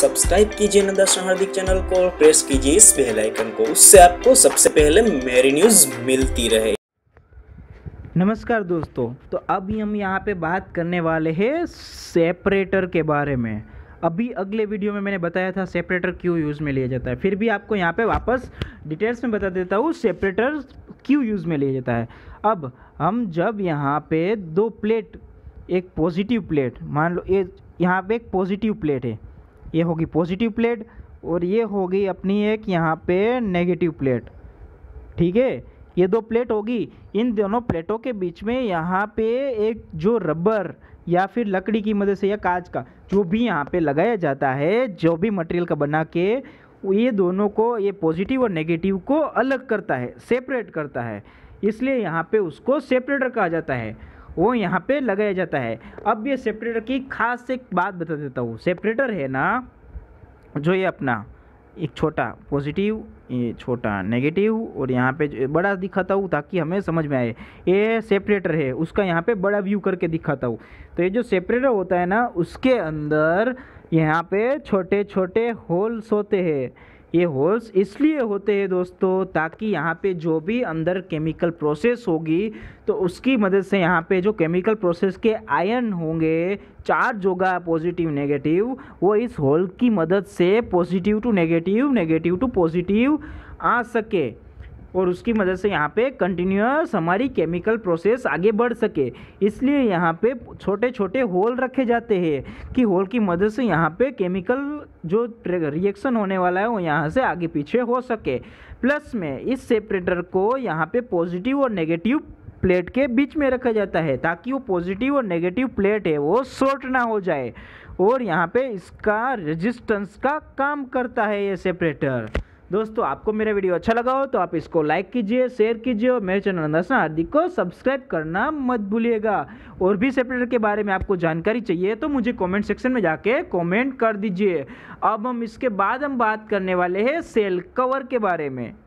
subscribe कीजिए नंदा हार्दिक channel को और प्रेस कीजिए इस बेल आइकन को उससे आपको सबसे पहले मेरी न्यूज़ मिलती रहे नमस्कार दोस्तों तो अभी हम यहाँ पे बात करने वाले हैं सेपरेटर के बारे में अभी अगले वीडियो में मैंने बताया था सेपरेटर क्यों यूज़ में लिया जाता है फिर भी आपको यहाँ पे वापस डिटेल्स में बता देता हूँ सेपरेटर क्यों यूज़ में लिया जाता है अब हम जब यहाँ पे दो प्लेट एक पॉजिटिव प्लेट मान लो ये यहाँ पे एक पॉजिटिव प्लेट है ये होगी पॉजिटिव प्लेट और ये होगी अपनी एक यहाँ पे नेगेटिव प्लेट ठीक है ये दो प्लेट होगी इन दोनों प्लेटों के बीच में यहाँ पे एक जो रबर या फिर लकड़ी की मदद से या कांच का जो भी यहाँ पे लगाया जाता है जो भी मटेरियल का बना के ये दोनों को ये पॉजिटिव और नेगेटिव को अलग करता है सेपरेट करता है इसलिए यहाँ पे उसको सेपरेटर कहा जाता है वो यहाँ पे लगाया जाता है अब ये सेपरेटर की खास एक बात बता देता हूँ सेपरेटर है ना जो ये अपना एक छोटा पॉजिटिव ये छोटा नेगेटिव और यहाँ पे बड़ा दिखाता हूँ ताकि हमें समझ में आए ये सेपरेटर है उसका यहाँ पे बड़ा व्यू करके दिखाता हूँ तो ये जो सेपरेटर होता है ना उसके अंदर यहाँ पे छोटे छोटे होल्स होते हैं ये होल्स इसलिए होते हैं दोस्तों ताकि यहाँ पे जो भी अंदर केमिकल प्रोसेस होगी तो उसकी मदद से यहाँ पे जो केमिकल प्रोसेस के आयन होंगे चार्ज होगा पॉजिटिव नेगेटिव वो इस होल की मदद से positive to negative negative to positive आ सके और उसकी मदद से यहाँ पे कंटिन्यूस हमारी केमिकल प्रोसेस आगे बढ़ सके इसलिए यहाँ पे छोटे छोटे होल रखे जाते हैं कि होल की मदद से यहाँ पे केमिकल जो रिएक्शन होने वाला है वो यहाँ से आगे पीछे हो सके प्लस में इस सेपरेटर को यहाँ पे पॉजिटिव और नेगेटिव प्लेट के बीच में रखा जाता है ताकि वो पॉजिटिव और नेगेटिव प्लेट है वो शॉर्ट ना हो जाए और यहाँ पे इसका रेजिस्टेंस का काम करता है ये सेपरेटर दोस्तों आपको मेरा वीडियो अच्छा लगा हो तो आप इसको लाइक कीजिए शेयर कीजिए और मेरे चैनल अंदरसा हार्दिक को सब्सक्राइब करना मत भूलिएगा और भी सेपरेटर के बारे में आपको जानकारी चाहिए तो मुझे कमेंट सेक्शन में जाके कमेंट कर दीजिए अब हम इसके बाद हम बात करने वाले हैं सेल कवर के बारे में